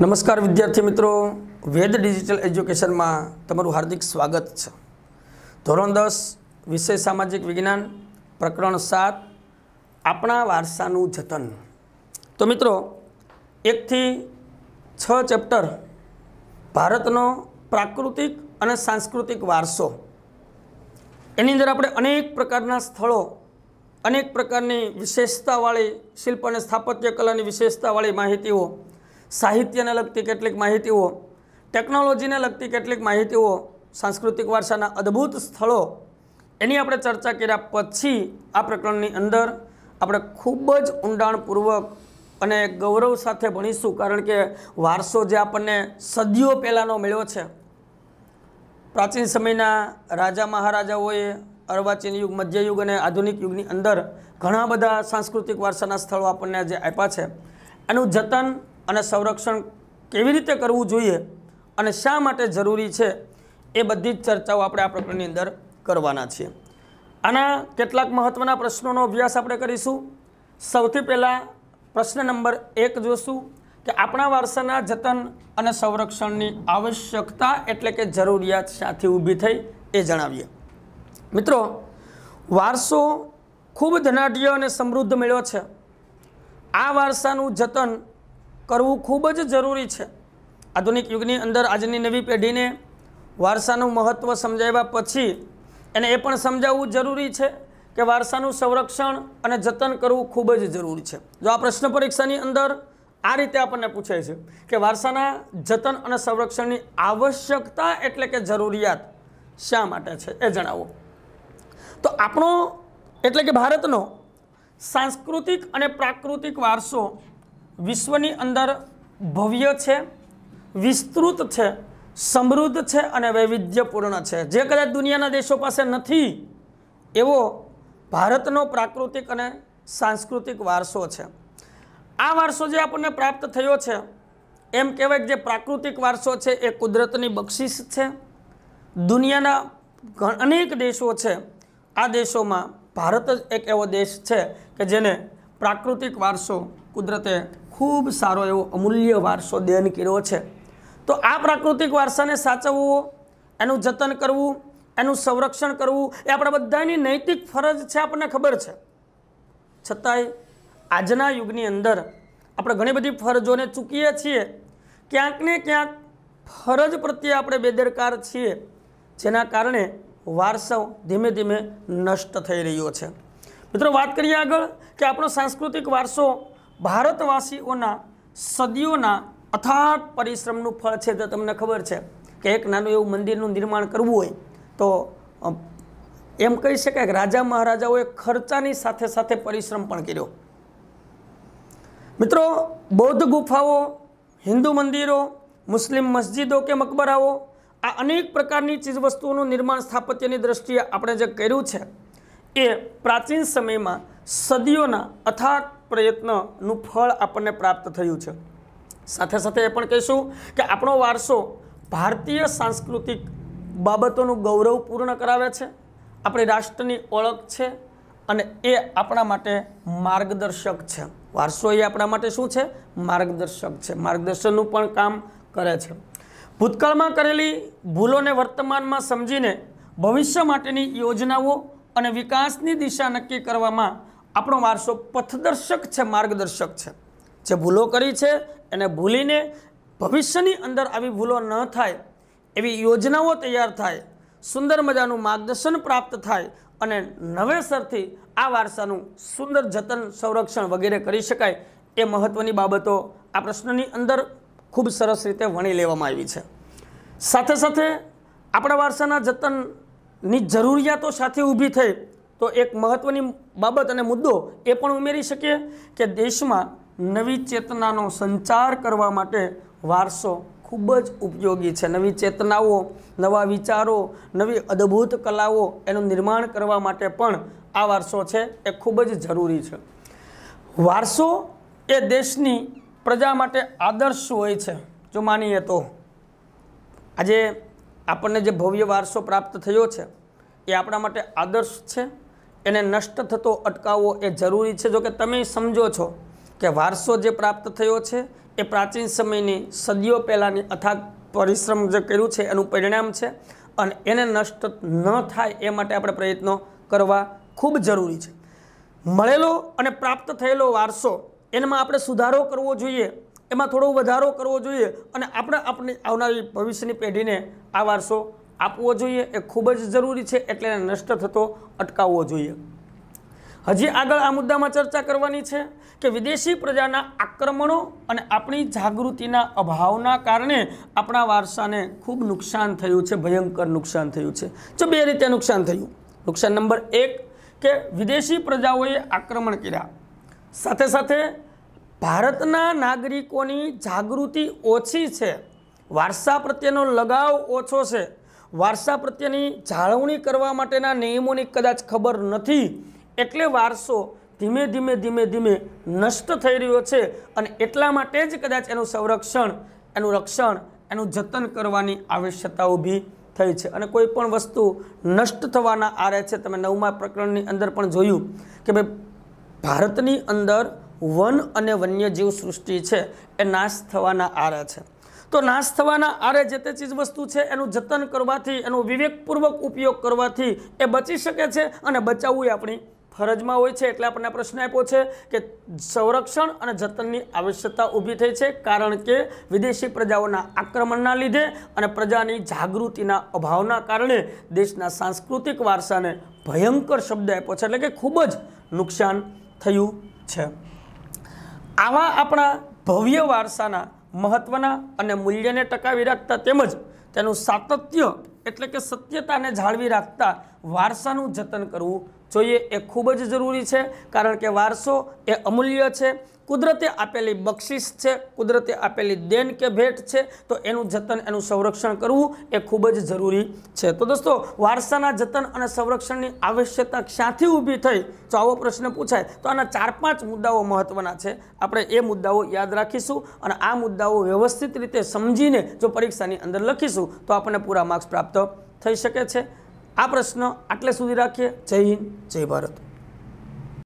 નમસ્કાર વિદ્યાર્થી મિત્રો વેદ ડિજિટલ એજ્યુકેશનમાં તમારું હાર્દિક સ્વાગત છે ધોરણ દસ વિષય સામાજિક વિજ્ઞાન પ્રકરણ સાત આપણા વારસાનું જતન તો મિત્રો એકથી છ ચેપ્ટર ભારતનો પ્રાકૃતિક અને સાંસ્કૃતિક વારસો એની અંદર આપણે અનેક પ્રકારના સ્થળો અનેક પ્રકારની વિશેષતાવાળી શિલ્પ અને સ્થાપત્ય કલાની વિશેષતાવાળી માહિતીઓ સાહિત્યને લગતી કેટલીક માહિતીઓ ટેકનોલોજીને લગતી કેટલીક માહિતીઓ સાંસ્કૃતિક વારસાના અદ્ભુત સ્થળો એની આપણે ચર્ચા કર્યા પછી આ પ્રકરણની અંદર આપણે ખૂબ જ ઊંડાણપૂર્વક અને ગૌરવ સાથે ભણીશું કારણ કે વારસો જે આપણને સદીઓ પહેલાંનો મળ્યો છે પ્રાચીન સમયના રાજા મહારાજાઓએ અર્વાચીન યુગ મધ્યયુગ અને આધુનિક યુગની અંદર ઘણા બધા સાંસ્કૃતિક વારસાના સ્થળો આપણને આજે આપ્યા છે એનું જતન અને સંરક્ષણ કેવી રીતે કરવું જોઈએ અને શા માટે જરૂરી છે એ બધી જ ચર્ચાઓ આપણે આ પ્રકરણની અંદર કરવાના છીએ આના કેટલાક મહત્ત્વના પ્રશ્નોનો અભ્યાસ આપણે કરીશું સૌથી પહેલાં પ્રશ્ન નંબર એક જોશું કે આપણા વારસાના જતન અને સંરક્ષણની આવશ્યકતા એટલે કે જરૂરિયાત સાથી ઊભી થઈ એ જણાવીએ મિત્રો વારસો ખૂબ ધનાઢ્ય અને સમૃદ્ધ મેળ્યો છે આ વારસાનું જતન કરવું ખૂબ જ જરૂરી છે આધુનિક યુગની અંદર આજની નવી પેઢીને વારસાનું મહત્ત્વ સમજાવ્યા પછી એને એ પણ સમજાવવું જરૂરી છે કે વારસાનું સંરક્ષણ અને જતન કરવું ખૂબ જ જરૂરી છે જો આ પ્રશ્ન પરીક્ષાની અંદર આ રીતે આપણને પૂછાય છે કે વારસાના જતન અને સંરક્ષણની આવશ્યકતા એટલે કે જરૂરિયાત શા માટે છે એ જણાવો તો આપણો એટલે કે ભારતનો સાંસ્કૃતિક અને પ્રાકૃતિક વારસો વિશ્વની અંદર ભવ્ય છે વિસ્તૃત છે સમૃદ્ધ છે અને વૈવિધ્યપૂર્ણ છે જે કદાચ દુનિયાના દેશો પાસે નથી એવો ભારતનો પ્રાકૃતિક અને સાંસ્કૃતિક વારસો છે આ વારસો જે આપણને પ્રાપ્ત થયો છે એમ કહેવાય જે પ્રાકૃતિક વારસો છે એ કુદરતની બક્ષિસ છે દુનિયાના અનેક દેશો છે આ દેશોમાં ભારત જ એક એવો દેશ છે કે જેને પ્રાકૃતિક વારસો કુદરતે ખૂબ સારો એવો અમૂલ્ય વારસો દેન કર્યો છે તો આ પ્રાકૃતિક વારસાને સાચવવો એનું જતન કરવું એનું સંરક્ષણ કરવું એ આપણા બધાની નૈતિક ફરજ છે આપણને ખબર છે છતાંય આજના યુગની અંદર આપણે ઘણી બધી ફરજોને ચૂકીએ છીએ ક્યાંક ને ક્યાંક ફરજ પ્રત્યે આપણે બેદરકાર છીએ જેના કારણે વારસો ધીમે ધીમે નષ્ટ થઈ રહ્યો છે મિત્રો વાત કરીએ આગળ કે આપણો સાંસ્કૃતિક વારસો ભારતવાસીઓના સદીઓના અથાગ પરિશ્રમનું ફળ છે તો તમને ખબર છે કે એક નાનું એવું મંદિરનું નિર્માણ કરવું હોય તો એમ કહી શકાય કે રાજા મહારાજાઓએ ખર્ચાની સાથે સાથે પરિશ્રમ પણ કર્યો મિત્રો બૌદ્ધ ગુફાઓ હિન્દુ મંદિરો મુસ્લિમ મસ્જિદો કે મકબરાઓ આ અનેક પ્રકારની ચીજવસ્તુઓનું નિર્માણ સ્થાપત્યની દ્રષ્ટિએ આપણે જે કર્યું છે એ પ્રાચીન સમયમાં સદીઓના અથાગ પ્રયત્નનું ફળ આપણને પ્રાપ્ત થયું છે સાથે સાથે એ પણ કહીશું કે આપણો વારસો ભારતીય સાંસ્કૃતિક બાબતોનું ગૌરવ પૂર્ણ કરાવે છે આપણી રાષ્ટ્રની ઓળખ છે અને એ આપણા માટે માર્ગદર્શક છે વારસો એ આપણા માટે શું છે માર્ગદર્શક છે માર્ગદર્શનનું પણ કામ કરે છે ભૂતકાળમાં કરેલી ભૂલોને વર્તમાનમાં સમજીને ભવિષ્ય માટેની યોજનાઓ અને વિકાસની દિશા નક્કી કરવામાં આપણો વારસો પથદર્શક છે માર્ગદર્શક છે જે ભૂલો કરી છે એને ભૂલીને ભવિષ્યની અંદર આવી ભૂલો ન થાય એવી યોજનાઓ તૈયાર થાય સુંદર મજાનું માર્ગદર્શન પ્રાપ્ત થાય અને નવેસરથી આ વારસાનું સુંદર જતન સંરક્ષણ વગેરે કરી શકાય એ મહત્ત્વની બાબતો આ પ્રશ્નની અંદર ખૂબ સરસ રીતે વણી લેવામાં આવી છે સાથે સાથે આપણા વારસાના જતનની જરૂરિયાતો સાથે ઊભી થઈ તો એક મહત્ત્વની બાબત અને મુદ્દો એ પણ ઉમેરી શકીએ કે દેશમાં નવી ચેતનાનો સંચાર કરવા માટે વારસો ખૂબ જ ઉપયોગી છે નવી ચેતનાઓ નવા વિચારો નવી અદ્ભુત કલાઓ એનું નિર્માણ કરવા માટે પણ આ વારસો છે એ ખૂબ જ જરૂરી છે વારસો એ દેશની પ્રજા માટે આદર્શ હોય છે જો માનીએ તો આજે આપણને જે ભવ્ય વારસો પ્રાપ્ત થયો છે એ આપણા માટે આદર્શ છે એને નષ્ટ થતો અટકાવવો એ જરૂરી છે જો કે તમે સમજો છો કે વારસો જે પ્રાપ્ત થયો છે એ પ્રાચીન સમયની સદીઓ પહેલાંની અથાગ પરિશ્રમ જે કર્યું છે એનું પરિણામ છે અને એને નષ્ટ ન થાય એ માટે આપણે પ્રયત્નો કરવા ખૂબ જરૂરી છે મળેલો અને પ્રાપ્ત થયેલો વારસો એનામાં આપણે સુધારો કરવો જોઈએ એમાં થોડો વધારો કરવો જોઈએ અને આપણે આપણી આવનારી ભવિષ્યની પેઢીને આ વારસો આપવો જોઈએ એ ખૂબ જ જરૂરી છે એટલે એને નષ્ટ થતો અટકાવવો જોઈએ હજી આગળ આ મુદ્દામાં ચર્ચા કરવાની છે કે વિદેશી પ્રજાના આક્રમણો અને આપણી જાગૃતિના અભાવના કારણે આપણા વારસાને ખૂબ નુકસાન થયું છે ભયંકર નુકસાન થયું છે જો બે રીતે નુકસાન થયું નુકસાન નંબર એક કે વિદેશી પ્રજાઓએ આક્રમણ કર્યા સાથે સાથે ભારતના નાગરિકોની જાગૃતિ ઓછી છે વારસા પ્રત્યેનો લગાવ ઓછો છે વારસા પ્રત્યેની જાળવણી કરવા માટેના નિયમોની કદાચ ખબર નથી એટલે વારસો ધીમે ધીમે ધીમે ધીમે નષ્ટ થઈ રહ્યો છે અને એટલા માટે જ કદાચ એનું સંરક્ષણ એનું રક્ષણ એનું જતન કરવાની આવશ્યકતા ઊભી થઈ છે અને કોઈ પણ વસ્તુ નષ્ટ થવાના આરે છે તમે નવમા પ્રકરણની અંદર પણ જોયું કે ભાઈ ભારતની અંદર વન અને વન્યજીવ સૃષ્ટિ છે એ નાશ થવાના આરે છે તો નાશ થવાના આરે જે તે ચીજ વસ્તુ છે એનું જતન કરવાથી એનો વિવેકપૂર્વક ઉપયોગ કરવાથી એ બચી શકે છે અને બચાવવું એ આપણી ફરજમાં હોય છે એટલે આપણને પ્રશ્ન આપ્યો છે કે સંરક્ષણ અને જતનની આવશ્યકતા ઊભી થઈ છે કારણ કે વિદેશી પ્રજાઓના આક્રમણના લીધે અને પ્રજાની જાગૃતિના અભાવના કારણે દેશના સાંસ્કૃતિક વારસાને ભયંકર શબ્દ આપ્યો છે એટલે કે ખૂબ જ નુકસાન થયું છે આવા આપણા ભવ્ય વારસાના મહત્ત્વના અને મૂલ્યને ટકાવી રાખતા તેમજ તેનું સાતત્ય એટલે કે સત્યતાને જાળવી રાખતા વારસાનું જતન કરવું જોઈએ એ ખૂબ જ જરૂરી છે કારણ કે વારસો એ અમૂલ્ય છે કુદરતે આપેલી બક્ષિસ છે કુદરતે આપેલી દેન કે ભેટ છે તો એનું જતન એનું સંરક્ષણ કરવું એ ખૂબ જ જરૂરી છે તો દોસ્તો વારસાના જતન અને સંરક્ષણની આવશ્યકતા ક્યાંથી ઊભી થઈ જો આવો પ્રશ્ન પૂછાય તો આના ચાર પાંચ મુદ્દાઓ મહત્વના છે આપણે એ મુદ્દાઓ યાદ રાખીશું અને આ મુદ્દાઓ વ્યવસ્થિત રીતે સમજીને જો પરીક્ષાની અંદર લખીશું તો આપણને પૂરા માર્ક્સ પ્રાપ્ત થઈ શકે છે આ પ્રશ્ન આટલે સુધી રાખીએ જય હિન્દ જય ભારત